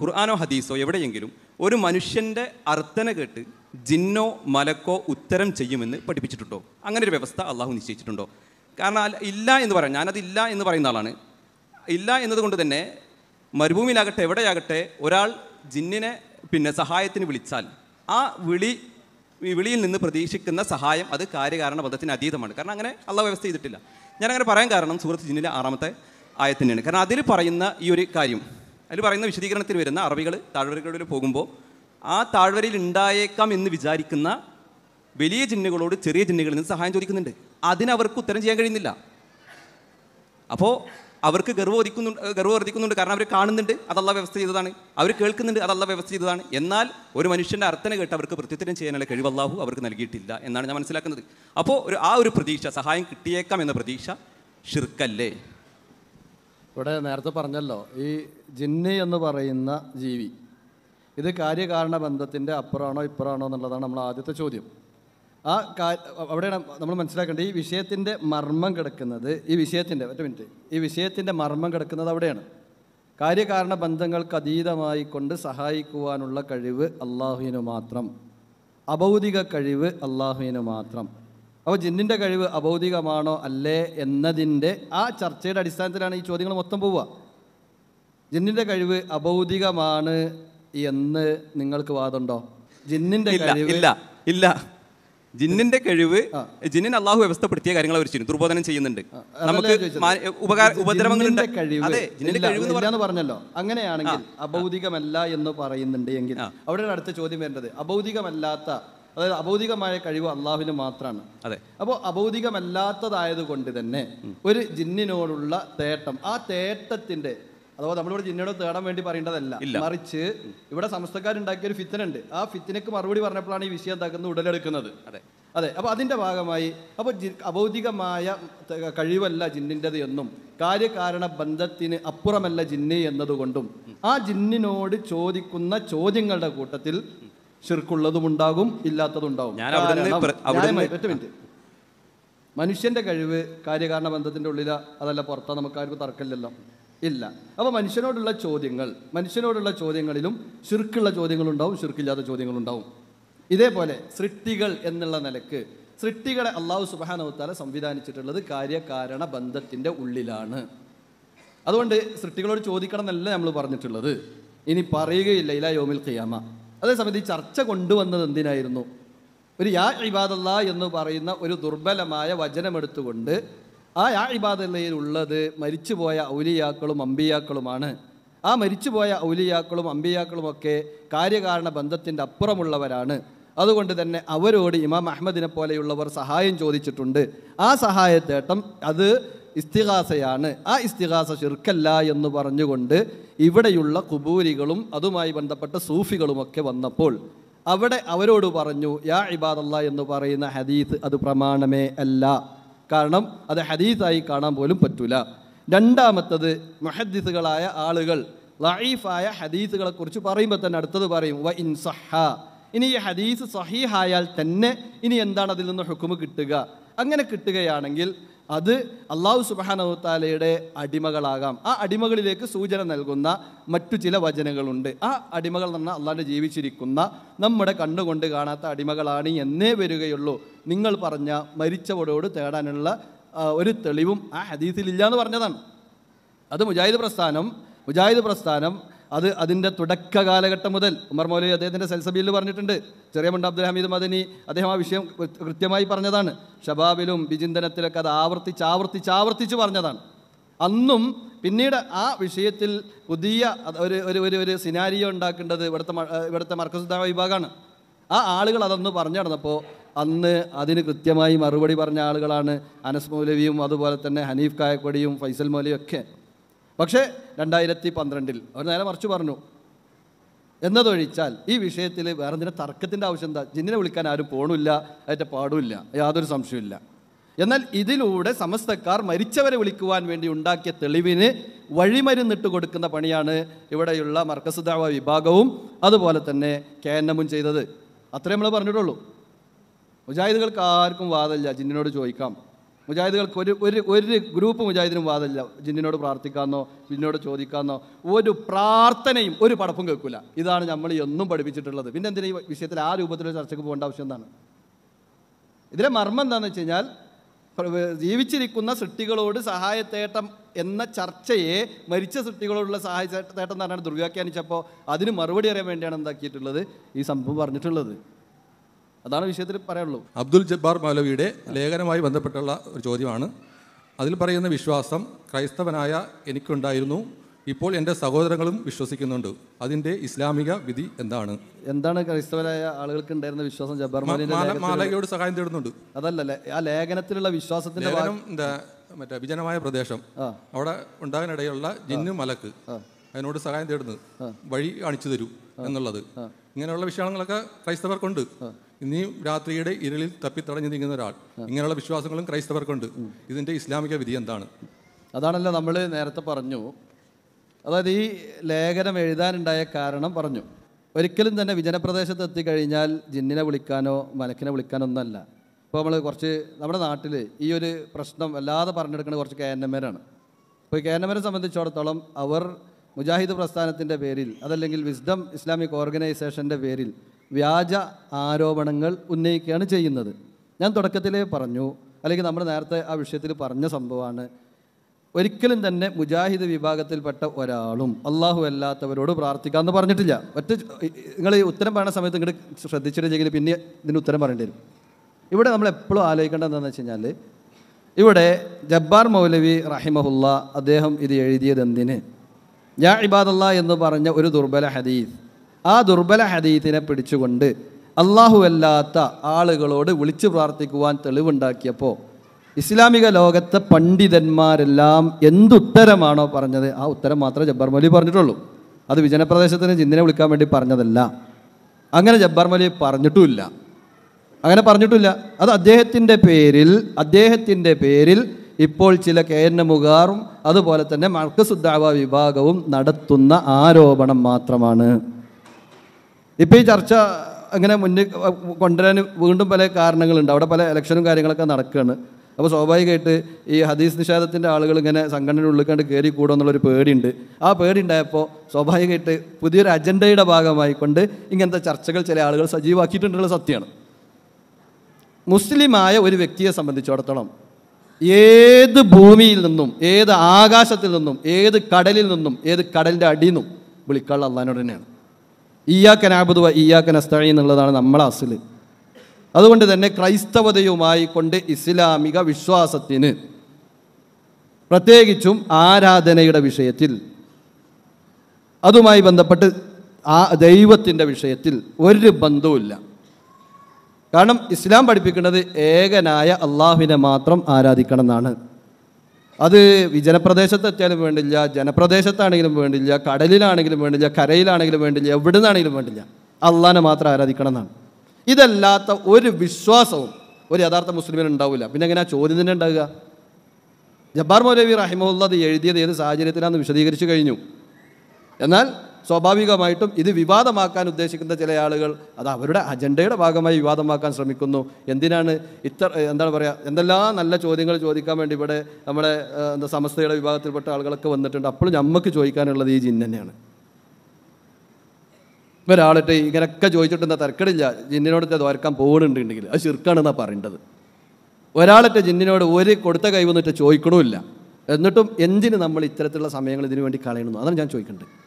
ഖുർആാനോ ഹദീസോ എവിടെയെങ്കിലും ഒരു മനുഷ്യൻ്റെ അർത്ഥന കേട്ട് ജിന്നോ മലക്കോ ഉത്തരം ചെയ്യുമെന്ന് പഠിപ്പിച്ചിട്ടുണ്ടോ അങ്ങനെ ഒരു വ്യവസ്ഥ അള്ളാഹു നിശ്ചയിച്ചിട്ടുണ്ടോ കാരണം ഇല്ല എന്ന് പറയാം ഞാനത് ഇല്ല എന്ന് പറയുന്ന ആളാണ് ഇല്ല എന്നതുകൊണ്ട് തന്നെ മരുഭൂമിയിലാകട്ടെ എവിടെയാകട്ടെ ഒരാൾ ജിന്നിനെ പിന്നെ സഹായത്തിന് വിളിച്ചാൽ ആ വിളി വിളിയിൽ നിന്ന് പ്രതീക്ഷിക്കുന്ന സഹായം അത് കാര്യകാരണ ബന്ധത്തിന് അതീതമാണ് കാരണം അങ്ങനെ അള്ളാഹ് വ്യവസ്ഥ ചെയ്തിട്ടില്ല ഞാനങ്ങനെ പറയാൻ കാരണം സൂറത്ത് ജിന്നിലെ ആറാമത്തെ ആയത്തിനാണ് കാരണം അതിൽ പറയുന്ന ഈ ഒരു കാര്യം അതിൽ പറയുന്ന വിശദീകരണത്തിൽ വരുന്ന അറബികൾ താഴ്വരകളിൽ പോകുമ്പോൾ ആ താഴ്വരയിൽ ഉണ്ടായേക്കാം എന്ന് വിചാരിക്കുന്ന വലിയ ജിന്നുകളോട് ചെറിയ ജിന്നുകളിൽ നിന്ന് സഹായം ചോദിക്കുന്നുണ്ട് അതിനവർക്ക് ഉത്തരം ചെയ്യാൻ കഴിയുന്നില്ല അപ്പോൾ അവർക്ക് ഗർവ്വോദിക്കുന്നു ഗർവ്വർദ്ധിക്കുന്നുണ്ട് കാരണം അവർ കാണുന്നുണ്ട് അതല്ല വ്യവസ്ഥ ചെയ്തതാണ് അവർ കേൾക്കുന്നുണ്ട് അതല്ല വ്യവസ്ഥ ചെയ്തതാണ് എന്നാൽ ഒരു മനുഷ്യൻ്റെ അർത്ഥന കേട്ട് അവർക്ക് പ്രത്യുത്തരം ചെയ്യാനുള്ള കഴിവല്ലാഹു അവർക്ക് നൽകിയിട്ടില്ല എന്നാണ് ഞാൻ മനസ്സിലാക്കുന്നത് അപ്പോൾ ഒരു ആ ഒരു പ്രതീക്ഷ സഹായം കിട്ടിയേക്കാം എന്ന പ്രതീക്ഷ ഷിർക്കല്ലേ ഇവിടെ നേരത്തെ പറഞ്ഞല്ലോ ഈ ജിന്നി എന്ന് പറയുന്ന ജീവി ഇത് കാര്യകാരണ ബന്ധത്തിൻ്റെ അപ്പുറമാണോ ഇപ്പുറമാണോ എന്നുള്ളതാണ് നമ്മൾ ആദ്യത്തെ ചോദ്യം ആ അവിടെയാണ് നമ്മൾ മനസ്സിലാക്കേണ്ടത് ഈ വിഷയത്തിൻ്റെ മർമ്മം കിടക്കുന്നത് ഈ വിഷയത്തിൻ്റെ ഒറ്റ മിനിറ്റ് ഈ വിഷയത്തിൻ്റെ മർമ്മം കിടക്കുന്നത് അവിടെയാണ് കാര്യകാരണ ബന്ധങ്ങൾക്ക് അതീതമായി കൊണ്ട് സഹായിക്കുവാനുള്ള കഴിവ് അള്ളാഹുവിന് മാത്രം അബൗദിക കഴിവ് അള്ളാഹുവിന് മാത്രം അപ്പോൾ ജിന്നിൻ്റെ കഴിവ് അഭൗതികമാണോ അല്ലേ എന്നതിൻ്റെ ആ ചർച്ചയുടെ അടിസ്ഥാനത്തിലാണ് ഈ ചോദ്യങ്ങൾ മൊത്തം പോവുക ജിന്നിൻ്റെ കഴിവ് അഭൗതികമാണ് എന്ന് നിങ്ങൾക്ക് വാദമുണ്ടോ ജിന്നിൻ്റെ ഇല്ല ഇല്ല ജിന്നിന്റെ കഴിവ് ജിന്നിന് അള്ളാഹു വ്യവസ്ഥപ്പെടുത്തിയ കാര്യങ്ങൾ അവർ ചെയ്യുന്നു ദുർബോധനം ചെയ്യുന്നുണ്ട് നമുക്ക് ഉപദ്രവങ്ങൾ പറഞ്ഞല്ലോ അങ്ങനെയാണെങ്കിൽ അഭൗതികമല്ല എന്ന് പറയുന്നുണ്ട് എങ്കിൽ അവിടെ അടുത്ത ചോദ്യം വരേണ്ടത് അഭൗതികമല്ലാത്ത അതായത് അഭൗതികമായ കഴിവ് അള്ളാഹുവിന് മാത്രമാണ് അതെ അപ്പോൾ കൊണ്ട് തന്നെ ഒരു ജിന്നിനോടുള്ള തേട്ടം ആ തേട്ടത്തിന്റെ അഥവാ നമ്മളിവിടെ ജിന്നിനോട് തേടാൻ വേണ്ടി പറയേണ്ടതല്ല മറിച്ച് ഇവിടെ സംസ്ഥക്കാരുണ്ടാക്കിയ ഒരു ഫിത്തനുണ്ട് ആ ഫിത്തിനക്ക് മറുപടി പറഞ്ഞപ്പോഴാണ് ഈ വിഷയം എന്താക്കുന്നത് ഉടലെടുക്കുന്നത് അതെ അതെ അപ്പോൾ അതിന്റെ ഭാഗമായി അപ്പോൾ അഭൗതികമായ കഴിവല്ല ജിന്നിൻ്റെത് എന്നും കാര്യകാരണ ബന്ധത്തിന് അപ്പുറമല്ല ജിന്നി എന്നതുകൊണ്ടും ആ ജിന്നിനോട് ചോദിക്കുന്ന ചോദ്യങ്ങളുടെ കൂട്ടത്തിൽ ഷിർക്കുള്ളതും ഉണ്ടാകും ഇല്ലാത്തതുണ്ടാകും മനുഷ്യന്റെ കഴിവ് കാര്യകാരണ ബന്ധത്തിന്റെ ഉള്ളില അതല്ല പുറത്താ ആരും തർക്കമില്ലല്ലോ ഇല്ല അപ്പോൾ മനുഷ്യനോടുള്ള ചോദ്യങ്ങൾ മനുഷ്യനോടുള്ള ചോദ്യങ്ങളിലും ചുരുക്കുള്ള ചോദ്യങ്ങളുണ്ടാവും ചുരുക്കില്ലാത്ത ചോദ്യങ്ങളുണ്ടാവും ഇതേപോലെ സൃഷ്ടികൾ എന്നുള്ള നിലക്ക് സൃഷ്ടികളെ അള്ളാഹു സുബാനവത്താല സംവിധാനിച്ചിട്ടുള്ളത് കാര്യകാരണ ബന്ധത്തിന്റെ ഉള്ളിലാണ് അതുകൊണ്ട് സൃഷ്ടികളോട് ചോദിക്കണം എന്നല്ല നമ്മൾ പറഞ്ഞിട്ടുള്ളത് ഇനി പറയുകയില്ല ഇല്ല യോമിൽ ഖിയാമ അതേസമയത്ത് ഈ ചർച്ച കൊണ്ടുവന്നത് എന്തിനായിരുന്നു ഒരു യാ ഇബാദല്ല എന്ന് പറയുന്ന ഒരു ദുർബലമായ വചനമെടുത്തുകൊണ്ട് ആ യാ ഇബാദല്ലയിലുള്ളത് മരിച്ചുപോയ ഔലിയാക്കളും അമ്പിയാക്കളുമാണ് ആ മരിച്ചുപോയ ഔലിയാക്കളും അമ്പിയാക്കളുമൊക്കെ കാര്യകാരണ ബന്ധത്തിൻ്റെ അപ്പുറമുള്ളവരാണ് അതുകൊണ്ട് തന്നെ അവരോട് ഇമാം അഹമ്മദിനെ പോലെയുള്ളവർ സഹായം ചോദിച്ചിട്ടുണ്ട് ആ സഹായത്തേട്ടം അത് ഇസ്തിഹാസയാണ് ആ ഇസ്തിഹാസ ചെറുക്കല്ല എന്ന് പറഞ്ഞുകൊണ്ട് ഇവിടെയുള്ള കുബൂരികളും അതുമായി ബന്ധപ്പെട്ട സൂഫികളുമൊക്കെ വന്നപ്പോൾ അവിടെ അവരോട് പറഞ്ഞു യാ ഇബാദല്ല എന്ന് പറയുന്ന ഹദീസ് അത് പ്രമാണമേ അല്ല കാരണം അത് ഹദീസായി കാണാൻ പോലും പറ്റൂല രണ്ടാമത്തത് മഹദ്ദീസുകളായ ആളുകൾ ലൈഫായ കുറിച്ച് പറയുമ്പോൾ തന്നെ അടുത്തത് പറയും വ ഇൻസഹ ഇനി ഈ ഹദീസ് സഹീഹായാൽ തന്നെ ഇനി എന്താണ് അതിൽ നിന്ന് ഹുക്കുമ് കിട്ടുക അങ്ങനെ കിട്ടുകയാണെങ്കിൽ അത് അള്ളാഹു സുബാനവത്താലയുടെ അടിമകളാകാം ആ അടിമകളിലേക്ക് സൂചന നൽകുന്ന മറ്റു ചില വചനങ്ങളുണ്ട് ആ അടിമകൾ എന്ന് പറഞ്ഞാൽ ജീവിച്ചിരിക്കുന്ന നമ്മുടെ കണ്ണുകൊണ്ട് കാണാത്ത അടിമകളാണ് എന്നേ വരികയുള്ളൂ നിങ്ങൾ പറഞ്ഞ മരിച്ചവരോട് തേടാനുള്ള ഒരു തെളിവും ആ ഹദീസിലില്ല എന്ന് പറഞ്ഞതാണ് അത് മുജാഹിദ് പ്രസ്ഥാനം മുജാഹിദ് പ്രസ്ഥാനം അത് അതിൻ്റെ തുടക്ക കാലഘട്ടം മുതൽ ഉമർ മൗലവി അദ്ദേഹത്തിൻ്റെ സെൽസബിയിൽ പറഞ്ഞിട്ടുണ്ട് ചെറിയ മുണ്ട് അബ്ദുൽ ഹമീദ് മദനി അദ്ദേഹം ആ വിഷയം കൃത്യമായി പറഞ്ഞതാണ് ഷബാബിലും വിചിന്തനത്തിലൊക്കെ അത് ആവർത്തിച്ച് ആവർത്തിച്ച് ആവർത്തിച്ച് പറഞ്ഞതാണ് അന്നും പിന്നീട് ആ വിഷയത്തിൽ പുതിയ ഒരു ഒരു ഒരു ഒരു സിനാരിയോ ഉണ്ടാക്കേണ്ടത് ഇവിടുത്തെ ഇവിടുത്തെ മർക്കസുദ്ധ വിഭാഗമാണ് ആ ആളുകൾ അതൊന്ന് പറഞ്ഞു നടന്നപ്പോൾ അന്ന് അതിന് കൃത്യമായി മറുപടി പറഞ്ഞ ആളുകളാണ് അനസ് മൗലവിയും അതുപോലെ തന്നെ ഹനീഫ് കായക്കൊടിയും ഫൈസൽ മൗലിയും ഒക്കെ പക്ഷേ രണ്ടായിരത്തി പന്ത്രണ്ടിൽ അവർ നേരെ മറിച്ച് പറഞ്ഞു എന്നതൊഴിച്ചാൽ ഈ വിഷയത്തിൽ വേറെ എന്തിനാ തർക്കത്തിൻ്റെ ആവശ്യം എന്താ ജിന്നിനെ വിളിക്കാൻ ആരും പോണില്ല അതിൻ്റെ പാടുമില്ല യാതൊരു സംശയമില്ല എന്നാൽ ഇതിലൂടെ സമസ്തക്കാർ മരിച്ചവരെ വിളിക്കുവാൻ വേണ്ടി ഉണ്ടാക്കിയ തെളിവിന് വഴിമരുന്നിട്ട് കൊടുക്കുന്ന പണിയാണ് ഇവിടെയുള്ള മർക്കസ് വിഭാഗവും അതുപോലെ തന്നെ കെ എൻ എമ്മും ചെയ്തത് അത്രേ നമ്മൾ പറഞ്ഞിട്ടുള്ളൂ മുജാഹിദുകൾക്ക് ആർക്കും വാദമില്ല ജിന്നിനോട് ചോദിക്കാം മുജാഹിദുകൾക്ക് ഒരു ഒരു ഒരു ഗ്രൂപ്പ് മുജാഹിദിനും വാദമില്ല ജിന്നിനോട് പ്രാർത്ഥിക്കാമെന്നോ ജിന്നിനോട് ചോദിക്കാമെന്നോ ഒരു പ്രാർത്ഥനയും ഒരു പടപ്പും കേൾക്കില്ല ഇതാണ് നമ്മൾ എന്നും പഠിപ്പിച്ചിട്ടുള്ളത് പിന്നെ എന്തിനാ ഈ വിഷയത്തിൽ ആ രൂപത്തിൽ ചർച്ചയ്ക്ക് പോകേണ്ട ആവശ്യം എന്താണ് ഇതിലെ മർമ്മം എന്താണെന്ന് വെച്ച് കഴിഞ്ഞാൽ ജീവിച്ചിരിക്കുന്ന സൃഷ്ടികളോട് സഹായത്തേട്ടം എന്ന ചർച്ചയെ മരിച്ച സൃഷ്ടികളോടുള്ള സഹായ തേട്ടം എന്ന് പറഞ്ഞാൽ ദുർവ്യാഖ്യാനിച്ചപ്പോൾ അതിന് മറുപടി അറിയാൻ വേണ്ടിയാണ് എന്താക്കിയിട്ടുള്ളത് ഈ സംഭവം പറഞ്ഞിട്ടുള്ളത് അതാണ് വിഷയത്തിൽ പറയാനുള്ളൂ അബ്ദുൽ ജബ്ബാർ മൗലവിയുടെ ലേഖനമായി ബന്ധപ്പെട്ടുള്ള ഒരു ചോദ്യമാണ് അതിൽ പറയുന്ന വിശ്വാസം ക്രൈസ്തവനായ എനിക്കുണ്ടായിരുന്നു ഇപ്പോൾ എൻ്റെ സഹോദരങ്ങളും വിശ്വസിക്കുന്നുണ്ട് അതിൻ്റെ ഇസ്ലാമിക വിധി എന്താണ് എന്താണ് ക്രൈസ്തവരായ ആളുകൾക്ക് ഉണ്ടായിരുന്ന വിശ്വാസം ജബ്ബാർ സഹായം തേടുന്നുണ്ട് അതല്ല ആ ലേഖനത്തിലുള്ള വിശ്വാസത്തിന്റെ മറ്റേ വിജനമായ പ്രദേശം അവിടെ ഉണ്ടാകാനിടയുള്ള ജിന്നു മലക്ക് അതിനോട് സഹായം തേടുന്നത് വഴി കാണിച്ചു തരൂ എന്നുള്ളത് ഇങ്ങനെയുള്ള വിഷയങ്ങളൊക്കെ ക്രൈസ്തവർക്കുണ്ട് നീ രാത്രിയുടെ ഇരുളിൽ തപ്പിത്തടഞ്ഞു നീങ്ങുന്ന ഒരാൾ ഇങ്ങനെയുള്ള വിശ്വാസങ്ങളും ക്രൈസ്തവർക്കുണ്ട് ഇതിൻ്റെ ഇസ്ലാമിക വിധി എന്താണ് അതാണല്ലോ നമ്മൾ നേരത്തെ പറഞ്ഞു അതായത് ഈ ലേഖനം എഴുതാനുണ്ടായ കാരണം പറഞ്ഞു ഒരിക്കലും തന്നെ വിജനപ്രദേശത്ത് എത്തിക്കഴിഞ്ഞാൽ ജിന്നിനെ വിളിക്കാനോ മലക്കിനെ വിളിക്കാനോ ഒന്നല്ല ഇപ്പോൾ നമ്മൾ കുറച്ച് നമ്മുടെ നാട്ടിൽ ഈ ഒരു പ്രശ്നം വല്ലാതെ പറഞ്ഞെടുക്കുന്ന കുറച്ച് കേന്നമേരാണ് അപ്പോൾ കേന്നമേരെ സംബന്ധിച്ചിടത്തോളം അവർ മുജാഹിദ് പ്രസ്ഥാനത്തിൻ്റെ പേരിൽ അതല്ലെങ്കിൽ വിസ്ഡം ഇസ്ലാമിക് ഓർഗനൈസേഷൻ്റെ പേരിൽ വ്യാജ ആരോപണങ്ങൾ ഉന്നയിക്കുകയാണ് ചെയ്യുന്നത് ഞാൻ തുടക്കത്തിലേ പറഞ്ഞു അല്ലെങ്കിൽ നമ്മൾ നേരത്തെ ആ വിഷയത്തിൽ പറഞ്ഞ സംഭവമാണ് ഒരിക്കലും തന്നെ മുജാഹിദ് വിഭാഗത്തിൽപ്പെട്ട ഒരാളും അള്ളാഹു അല്ലാത്തവരോട് പ്രാർത്ഥിക്കാമെന്ന് പറഞ്ഞിട്ടില്ല ഒറ്റ നിങ്ങൾ ഈ ഉത്തരം പറയുന്ന സമയത്ത് ഇങ്ങോട്ട് ശ്രദ്ധിച്ചിട്ടില്ലെങ്കിൽ പിന്നെ ഇതിന് ഉത്തരം പറയേണ്ടി വരും ഇവിടെ നമ്മൾ എപ്പോഴും ആലോചിക്കേണ്ടതെന്ന് വെച്ച് കഴിഞ്ഞാൽ ഇവിടെ ജബ്ബാർ മൗലവി റഹിമഹുല്ല അദ്ദേഹം ഇത് എഴുതിയത് എന്തിന് യാ ഇബാദല്ല എന്ന് പറഞ്ഞ ഒരു ദുർബല ഹദീസ് ആ ദുർബല ഹദീത്തിനെ പിടിച്ചുകൊണ്ട് അല്ലാത്ത ആളുകളോട് വിളിച്ചു പ്രാർത്ഥിക്കുവാൻ തെളിവുണ്ടാക്കിയപ്പോൾ ഇസ്ലാമിക ലോകത്തെ പണ്ഡിതന്മാരെല്ലാം എന്തുത്തരമാണോ പറഞ്ഞത് ആ ഉത്തരം മാത്രമേ ജബ്ബാർ മൊലി പറഞ്ഞിട്ടുള്ളൂ അത് വിജനപ്രദേശത്തിന് ചിന്തനെ വിളിക്കാൻ വേണ്ടി പറഞ്ഞതല്ല അങ്ങനെ ജബ്ബാർ പറഞ്ഞിട്ടുമില്ല അങ്ങനെ പറഞ്ഞിട്ടില്ല അത് അദ്ദേഹത്തിൻ്റെ പേരിൽ അദ്ദേഹത്തിൻ്റെ പേരിൽ ഇപ്പോൾ ചില കെ എൻ അതുപോലെ തന്നെ മഴക്കുസുദ്ധാവ വിഭാഗവും നടത്തുന്ന ആരോപണം മാത്രമാണ് ഇപ്പോൾ ഈ ചർച്ച അങ്ങനെ മുന്നിൽ കൊണ്ടുവരാൻ വീണ്ടും പല കാരണങ്ങളുണ്ട് അവിടെ പല ഇലക്ഷനും കാര്യങ്ങളൊക്കെ നടക്കുകയാണ് അപ്പോൾ സ്വാഭാവികമായിട്ട് ഈ ഹദീസ് നിഷേധത്തിൻ്റെ ആളുകൾ ഇങ്ങനെ സംഘടനയുടെ ഉള്ളിൽ കണ്ട് കയറി കൂടുമെന്നുള്ളൊരു പേടിയുണ്ട് ആ പേടി ഉണ്ടായപ്പോൾ സ്വാഭാവികമായിട്ട് പുതിയൊരു അജണ്ടയുടെ ഭാഗമായിക്കൊണ്ട് ഇങ്ങനത്തെ ചർച്ചകൾ ചില ആളുകൾ സജീവമാക്കിയിട്ടുള്ള സത്യമാണ് മുസ്ലിമായ ഒരു വ്യക്തിയെ സംബന്ധിച്ചിടത്തോളം ഏത് ഭൂമിയിൽ നിന്നും ഏത് ആകാശത്തിൽ നിന്നും ഏത് കടലിൽ നിന്നും ഏത് കടലിൻ്റെ അടിയിൽ നിന്നും വിളിക്കാനുള്ള അള്ളഹാനോട് തന്നെയാണ് ഇയാക്കൻ ആബുദുവ ഇയാക്കൻ അസ്തഴി എന്നുള്ളതാണ് നമ്മളെ അസിൽ അതുകൊണ്ട് തന്നെ ക്രൈസ്തവതയുമായി കൊണ്ട് ഇസ്ലാമിക വിശ്വാസത്തിന് പ്രത്യേകിച്ചും ആരാധനയുടെ വിഷയത്തിൽ അതുമായി ബന്ധപ്പെട്ട് ആ ദൈവത്തിൻ്റെ വിഷയത്തിൽ ഒരു ബന്ധവുമില്ല കാരണം ഇസ്ലാം പഠിപ്പിക്കുന്നത് ഏകനായ അള്ളാഹുവിനെ മാത്രം ആരാധിക്കണം എന്നാണ് അത് ജനപ്രദേശത്ത് എത്തിയാലും വേണ്ടില്ല ജനപ്രദേശത്താണെങ്കിലും വേണ്ടില്ല കടലിലാണെങ്കിലും വേണ്ടില്ല കരയിലാണെങ്കിലും വേണ്ടില്ല എവിടെ നിന്നാണെങ്കിലും വേണ്ടില്ല അള്ളാനെ മാത്രം ആരാധിക്കണം എന്നാണ് ഇതല്ലാത്ത ഒരു വിശ്വാസവും ഒരു യഥാർത്ഥ മുസ്ലിമിന് ഉണ്ടാവില്ല പിന്നെ എങ്ങനെ ആ ചോദ്യം തന്നെ ഉണ്ടാവുക ജബ്ബാർ മൗലവി റഹിമുള്ളത് എഴുതിയത് ഏത് സാഹചര്യത്തിലാണെന്ന് വിശദീകരിച്ചു കഴിഞ്ഞു എന്നാൽ സ്വാഭാവികമായിട്ടും ഇത് വിവാദമാക്കാൻ ഉദ്ദേശിക്കുന്ന ചില ആളുകൾ അത് അവരുടെ അജണ്ടയുടെ ഭാഗമായി വിവാദമാക്കാൻ ശ്രമിക്കുന്നു എന്തിനാണ് ഇത്ര എന്താണ് പറയുക എന്തെല്ലാം നല്ല ചോദ്യങ്ങൾ ചോദിക്കാൻ വേണ്ടി ഇവിടെ നമ്മുടെ എന്താ സമസ്തയുടെ വിഭാഗത്തിൽപ്പെട്ട ആളുകളൊക്കെ വന്നിട്ടുണ്ട് അപ്പോഴും നമുക്ക് ചോദിക്കാനുള്ളത് ഈ ജിന്നനെയാണ് ഒരാളിട്ട് ഇങ്ങനെയൊക്കെ ചോദിച്ചിട്ടെന്താ തിരക്കടില്ല ജിന്നിനോട് ദ്വാരക്കാൻ പോകുന്നുണ്ടെങ്കിൽ അത് ചെറുക്കാണെന്നാണ് പറയേണ്ടത് ഒരാളിട്ട് ജിന്നിനോട് ഒരു കൊടുത്ത കൈ വന്നിട്ട് ചോദിക്കണമില്ല എന്നിട്ടും എന്തിന് നമ്മൾ ഇത്തരത്തിലുള്ള സമയങ്ങൾ ഇതിനു വേണ്ടി കളയണമെന്ന് അതാണ് ഞാൻ ചോദിക്കേണ്ടത്